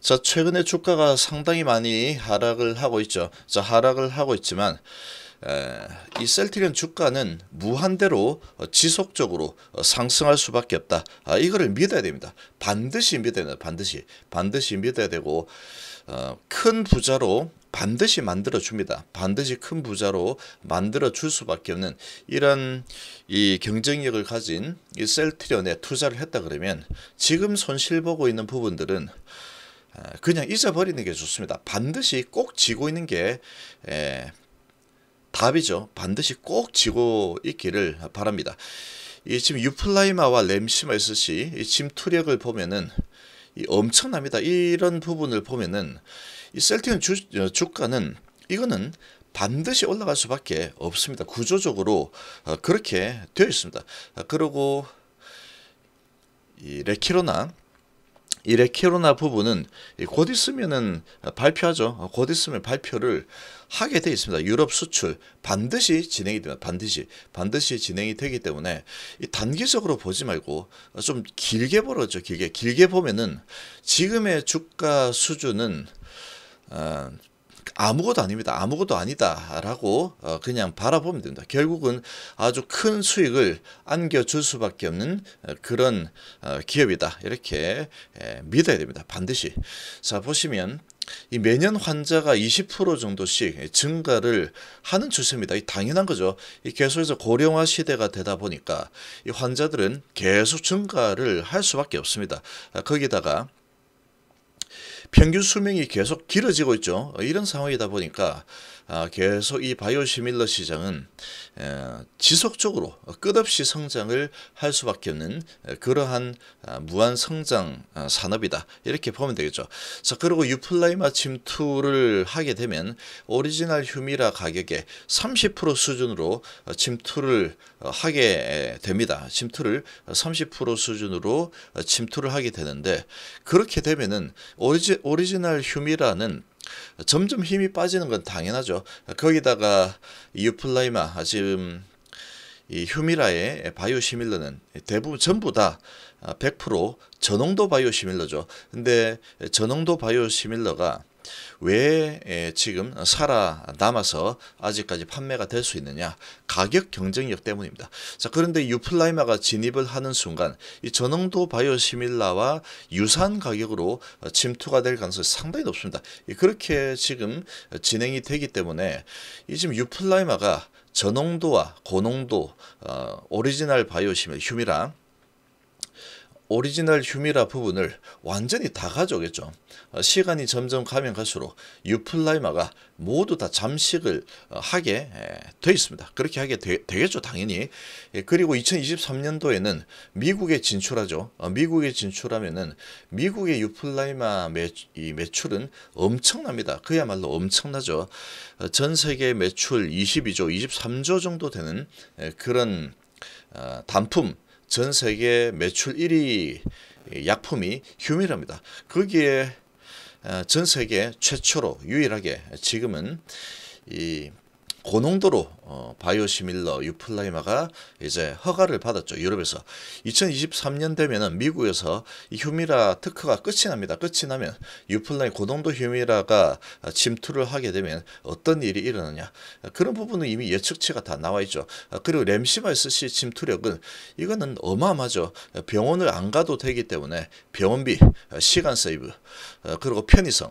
자, 최근에 주가가 상당히 많이 하락을 하고 있죠. 자, 하락을 하고 있지만 이 셀트리온 주가는 무한대로 어, 지속적으로 어, 상승할 수밖에 없다. 아, 이거를 믿어야 됩니다. 반드시 믿어야 됩니다. 반드시. 반드시 믿어야 되고 어, 큰 부자로 반드시 만들어줍니다. 반드시 큰 부자로 만들어줄 수밖에 없는 이런 이 경쟁력을 가진 이 셀트리온에 투자를 했다 그러면 지금 손실 보고 있는 부분들은 그냥 잊어버리는 게 좋습니다. 반드시 꼭 지고 있는 게 에, 답이죠. 반드시 꼭 지고 있기를 바랍니다. 이 지금 유플라이마와 램시마스시 이 침투력을 보면은 이 엄청납니다. 이런 부분을 보면은 이 셀틱은 주, 어, 주가는 이거는 반드시 올라갈 수밖에 없습니다. 구조적으로 어, 그렇게 되어 있습니다. 아, 그리고 이 레키로나 이래 캐로나 부분는곧 있으면은 발표하죠. 곧 있으면 발표를 하게 돼 있습니다. 유럽 수출 반드시 진행이 됩니다. 반드시 반드시 진행이 되기 때문에 단기적으로 보지 말고 좀 길게 벌죠 길게 길게 보면은 지금의 주가 수준은 어, 아무것도 아닙니다. 아무것도 아니다라고 어, 그냥 바라보면 됩니다. 결국은 아주 큰 수익을 안겨줄 수밖에 없는 어, 그런 어, 기업이다. 이렇게 예, 믿어야 됩니다. 반드시. 자, 보시면 이 매년 환자가 20% 정도씩 증가를 하는 추세입니다. 이 당연한 거죠. 이 계속해서 고령화 시대가 되다 보니까 이 환자들은 계속 증가를 할 수밖에 없습니다. 아, 거기다가 평균 수명이 계속 길어지고 있죠. 이런 상황이다 보니까 아, 계속 이 바이오시밀러 시장은 지속적으로 끝없이 성장을 할 수밖에 없는 그러한 아, 무한 성장 아, 산업이다 이렇게 보면 되겠죠. 자 그리고 유플라이마 침 2를 하게 되면 오리지널 휴미라 가격의 30% 수준으로 어, 침투를 어, 하게 됩니다. 침투를 30% 수준으로 어, 침투를 하게 되는데 그렇게 되면은 오리지, 오리지널 휴미라는 점점 힘이 빠지는 건 당연하죠. 거기다가 유플라이마 아, 지금 이 휴미라의 바이오 시밀러는 대부분 전부 다 100% 아, 전홍도 바이오 시밀러죠. 근데 전홍도 바이오 시밀러가 왜 예, 지금 살아남아서 아직까지 판매가 될 수 있느냐 가격 경쟁력 때문입니다. 자 그런데 유플라이마가 진입을 하는 순간 이 전홍도 바이오시밀라와 유사한 가격으로 침투가 될 가능성이 상당히 높습니다. 예, 그렇게 지금 진행이 되기 때문에 이 지금 유플라이마가 전홍도와 고농도 어, 오리지널 바이오시밀 휴미랑 오리지널 휴미라 부분을 완전히 다 가져오겠죠. 어, 시간이 점점 가면 갈수록 유플라이마가 모두 다 잠식을 어, 하게 되어 있습니다. 그렇게 하게 되, 겠죠 당연히. 예, 그리고 2023년도에는 미국에 진출하죠. 어, 미국에 진출하면은 미국의 유플라이마 매, 매출은 엄청납니다. 그야말로 엄청나죠. 전 세계 매출 22조, 23조 정도 되는 그런 단품 전 세계 매출 1위 약품이 휴밀입니다. 거기에 어, 전 세계 최초로 유일하게 지금은 이 고농도로 어, 바이오시밀러 유플라이마가 이제 허가를 받았죠. 유럽에서 2023년 되면은 미국에서 이 휴미라 특허가 끝이 납니다. 끝이 나면 유플라이 고농도 휴미라가 침투를 하게 되면 어떤 일이 일어나냐 그런 부분은 이미 예측치가 다 나와 있죠. 그리고 램시마이스시 침투력은 이거는 어마어마죠. 병원을 안 가도 되기 때문에 병원비, 시간 세이브, 어, 그리고 편의성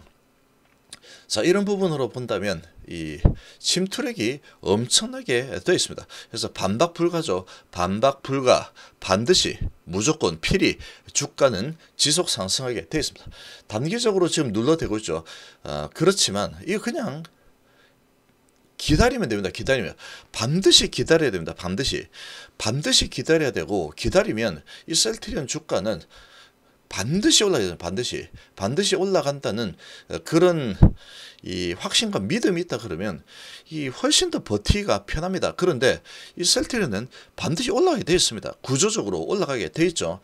자 이런 부분으로 본다면 이 침투력이 엄청나게 되어 있습니다. 그래서 반박 불가죠. 반박 불가 반드시 무조건 필히 주가는 지속 상승하게 되어 있습니다. 단기적으로 지금 눌러대고 있죠. 아, 그렇지만 이거 그냥 기다리면 됩니다. 기다리면 반드시 기다려야 됩니다. 반드시 반드시 기다려야 되고 기다리면 이 셀트리온 주가는 반드시 올라가요. 반드시 반드시 올라간다는 어, 그런 이 확신과 믿음이 있다 그러면 이 훨씬 더 버티기가 편합니다. 그런데 이 셀티리는 반드시 올라가게 되어 있습니다. 구조적으로 올라가게 되어 있죠.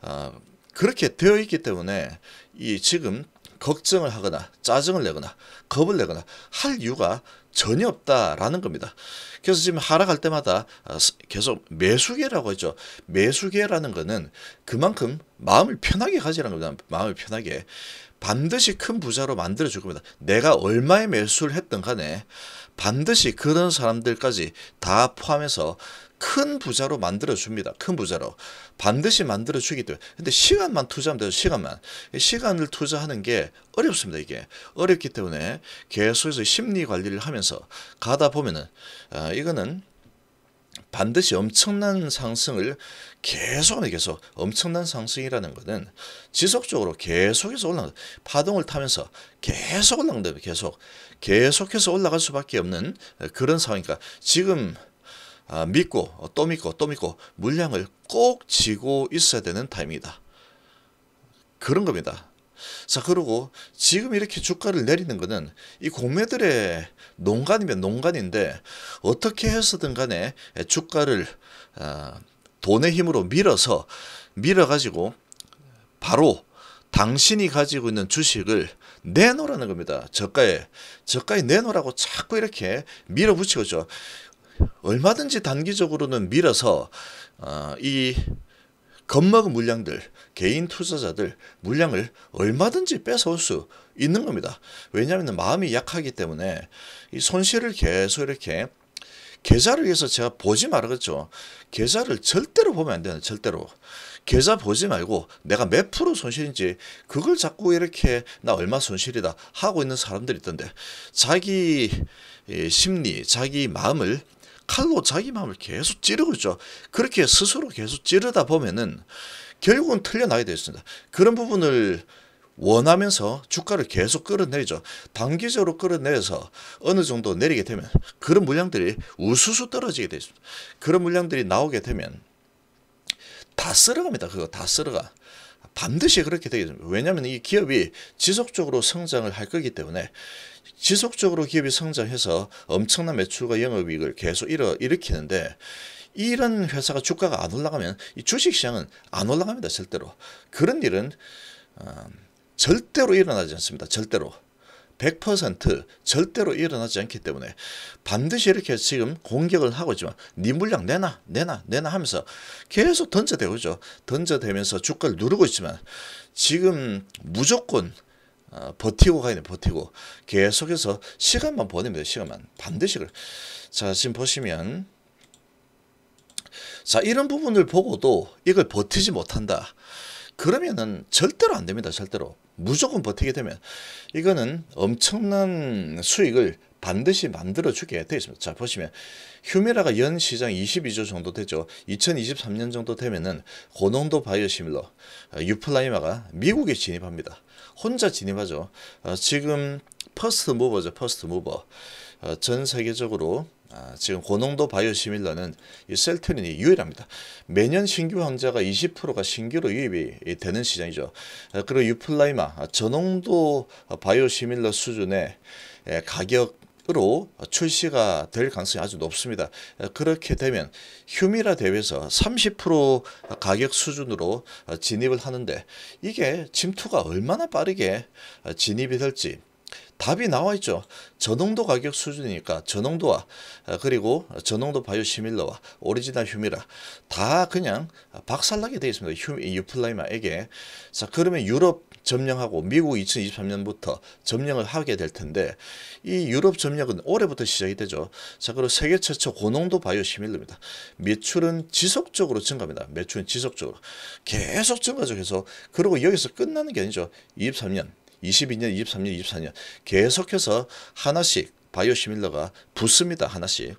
어, 그렇게 되어 있기 때문에 이 지금 걱정을 하거나 짜증을 내거나 겁을 내거나 할 이유가 전혀 없다라는 겁니다. 그래서 지금 하락할 때마다 아, 계속 매수계라고 했죠. 매수계라는 거는 그만큼 마음을 편하게 가지라는 겁니다. 마음을 편하게. 반드시 큰 부자로 만들어줄 겁니다. 내가 얼마의 매수를 했든 간에 반드시 그런 사람들까지 다 포함해서 큰 부자로 만들어줍니다. 큰 부자로. 반드시 만들어주기 때문에. 근데 시간만 투자하면 돼요. 시간만. 시간을 투자하는 게 어렵습니다. 이게. 어렵기 때문에 계속해서 심리 관리를 하면서 가다 보면은, 아, 이거는 반드시 엄청난 상승을 계속하면 계속 엄청난 상승이라는 거는 지속적으로 계속해서 올라가 파동을 타면서 계속 올라간다 계속 계속해서 올라갈 수밖에 없는 그런 상황이니까 지금 아, 믿고 어, 또 믿고 또 믿고 물량을 꼭 지고 있어야 되는 타임이다. 그런 겁니다. 자 그리고 지금 이렇게 주가를 내리는 것은 이 공매들의 농간이면 농간인데 어떻게 해서든 간에 주가를 아, 돈의 힘으로 밀어서 밀어 가지고 바로 당신이 가지고 있는 주식을 내놓으라는 겁니다. 저가에 저가에 내놓으라고 자꾸 이렇게 밀어붙이고 죠 얼마든지 단기적으로는 밀어서 어, 이 겁먹은 물량들, 개인 투자자들 물량을 얼마든지 뺏어올 수 있는 겁니다. 왜냐하면 마음이 약하기 때문에 이 손실을 계속 이렇게 계좌를 위해서 제가 보지 말아겠죠. 계좌를 절대로 보면 안 되는 절대로. 계좌 보지 말고 내가 몇 프로 손실인지 그걸 자꾸 이렇게 나 얼마 손실이다 하고 있는 사람들이 있던데 자기 심리, 자기 마음을 칼로 자기 마음을 계속 찌르고 있죠. 그렇게 스스로 계속 찌르다 보면은 결국은 틀려나게 되었습니다. 그런 부분을 원하면서 주가를 계속 끌어내죠. 리 단기적으로 끌어내서 어느 정도 내리게 되면 그런 물량들이 우수수 떨어지게 되어있습니다 그런 물량들이 나오게 되면 다 쓸어갑니다. 그거 다 쓸어가. 반드시 그렇게 되겠습니다 왜냐하면 이 기업이 지속적으로 성장을 할 거기 때문에 지속적으로 기업이 성장해서 엄청난 매출과 영업이익을 계속 일어, 일으키는데 이런 회사가 주가가 안 올라가면 이 주식시장은 안 올라갑니다. 절대로. 그런 일은 어, 절대로 일어나지 않습니다. 절대로. 100% 절대로 일어나지 않기 때문에 반드시 이렇게 지금 공격을 하고 있지만 네 물량 내놔 내놔 내놔 하면서 계속 던져대고죠. 던져대면서 주가를 누르고 있지만 지금 무조건 어, 버티고 가야 돼 버티고 계속해서 시간만 보내면 돼 시간만 반드시 그래 자 지금 보시면 자 이런 부분을 보고도 이걸 버티지 못한다 그러면은 절대로 안 됩니다. 절대로. 무조건 버티게 되면 이거는 엄청난 수익을 반드시 만들어주게 되어 있습니다. 자 보시면 휴메라가 연 시장 22조 정도 되죠. 2023년 정도 되면은 고농도 바이오시밀러 어, 유플라이마가 미국에 진입합니다. 혼자 진입하죠. 어, 지금 퍼스트 무버죠. 퍼스트 무버. 어, 전 세계적으로 아, 지금 고농도 바이오 시밀러는 셀트린이 유일합니다. 매년 신규 환자가 20%가 신규로 유입이 되는 시장이죠. 어, 그리고 유플라이마 아, 저농도 바이오 시밀러 수준의 가격 으로 출시가 될 가능성이 아주 높습니다. 어, 그렇게 되면 휴미라 대회에서 30% 가격 수준으로 진입을 하는데 이게 짐투가 얼마나 빠르게 진입이 될지 답이 나와 있죠. 저농도 가격 수준이니까 저농도와 아, 그리고 저농도 바이오 시밀러와 오리지널 휴미라 다 그냥 박살나게 되어 있습니다. 휴미, 유플라이마에게. 자 그러면 유럽 점령하고 미국 2023년부터 점령을 하게 될 텐데 이 유럽 점령은 올해부터 시작이 되죠. 자 그리고 세계 최초 고농도 바이오 시밀러입니다. 매출은 지속적으로 증가합니다. 매출은 지속적으로 계속 증가죠. 계속 그리고 여기서 끝나는 게 아니죠. 23년 22년, 23년, 24년 계속해서 하나씩 바이오시밀러가 붙습니다. 하나씩.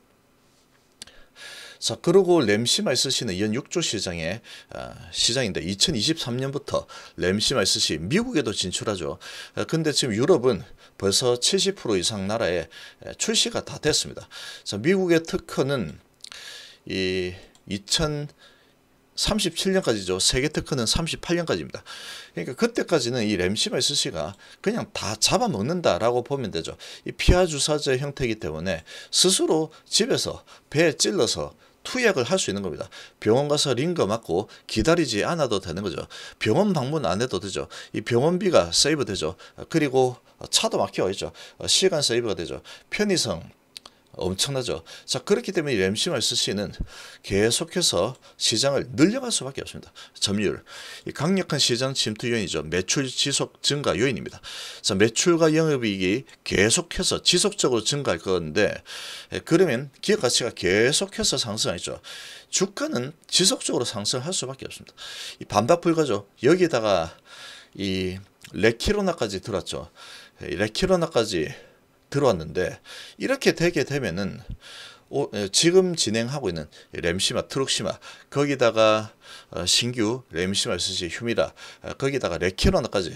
자, 그리고 램시마 SC는 연 6조 시장의 아, 시장인데 2023년부터 램시마 SC 미국에도 진출하죠. 아, 근데 지금 유럽은 벌써 70% 이상 나라에 출시가 다 됐습니다. 자, 미국의 특허는 이 2000, 37년까지죠. 세계 테크는 38년까지입니다. 그러니까 그때까지는 이 램시바 스시가 그냥 다 잡아먹는다라고 보면 되죠. 이 피하 주사제 형태이기 때문에 스스로 집에서 배에 찔러서 투약을 할 수 있는 겁니다. 병원 가서 링거 맞고 기다리지 않아도 되는 거죠. 병원 방문 안 해도 되죠. 이 병원비가 세이브 되죠. 그리고 차도 막혀 있죠. 시간 세이브가 되죠. 편의성 엄청나죠. 자 그렇기 때문에 램싱을 스시는 계속해서 시장을 늘려갈 수밖에 없습니다. 점유율 강력한 시장 침투 요인이죠. 매출 지속 증가 요인입니다. 자 매출과 영업이익이 계속해서 지속적으로 증가할 건데 그러면 기업 가치가 계속해서 상승하죠. 주가는 지속적으로 상승할 수밖에 없습니다. 이 반박 불가죠. 여기다가 이 레키로나까지 들었죠. 레키로나까지 들어왔는데 이렇게 되게 되면은 오, 예, 지금 진행하고 있는 램시마 트룩시마 거기다가 어, 신규 램시마 스시 휴미라 어, 거기다가 레키로나까지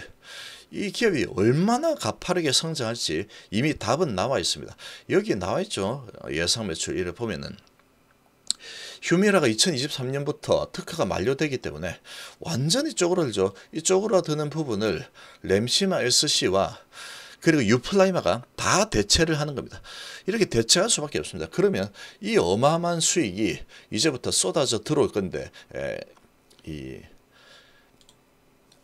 이 기업이 얼마나 가파르게 성장할지 이미 답은 나와 있습니다. 여기 나와 있죠. 예상 매출 이를 보면은 휴미라가 2023년부터 특허가 만료되기 때문에 완전히 쪼그라들죠. 이 쪼그라드는 부분을 램시마 SC와 그리고 유플라이마가 다 대체를 하는 겁니다. 이렇게 대체할 수밖에 없습니다. 그러면 이 어마어마한 수익이 이제부터 쏟아져 들어올 건데 에, 이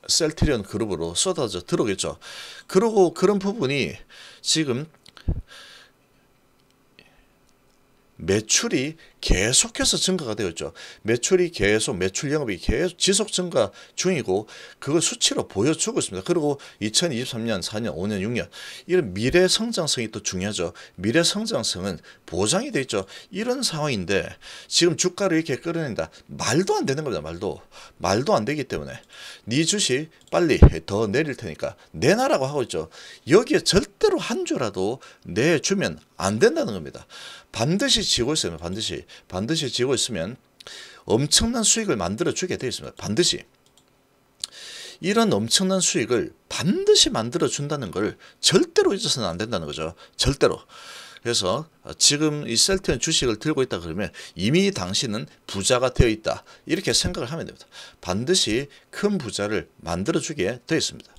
셀트리온 그룹으로 쏟아져 들어오겠죠. 그러고 그런 부분이 지금 매출이 계속해서 증가가 되었죠. 매출이 계속 매출 영업이 계속 지속 증가 중이고 그걸 수치로 보여주고 있습니다. 그리고 2023년, 4년, 5년, 6년 이런 미래 성장성이 또 중요하죠. 미래 성장성은 보장이 돼 있죠. 이런 상황인데 지금 주가를 이렇게 끌어낸다. 말도 안 되는 겁니다. 말도 말도 안 되기 때문에 네 주식 빨리 더 내릴 테니까 내놔라고 하고 있죠. 여기에 절대로 한 주라도 내주면 안 된다는 겁니다. 반드시 지고 있으면 반드시 반드시 지고 있으면 엄청난 수익을 만들어 주게 되어 있습니다. 반드시 이런 엄청난 수익을 반드시 만들어 준다는 걸 절대로 잊어서는 안 된다는 거죠. 절대로. 그래서 지금 이 셀트리온 주식을 들고 있다 그러면 이미 당신은 부자가 되어 있다. 이렇게 생각을 하면 됩니다. 반드시 큰 부자를 만들어 주게 되어 있습니다.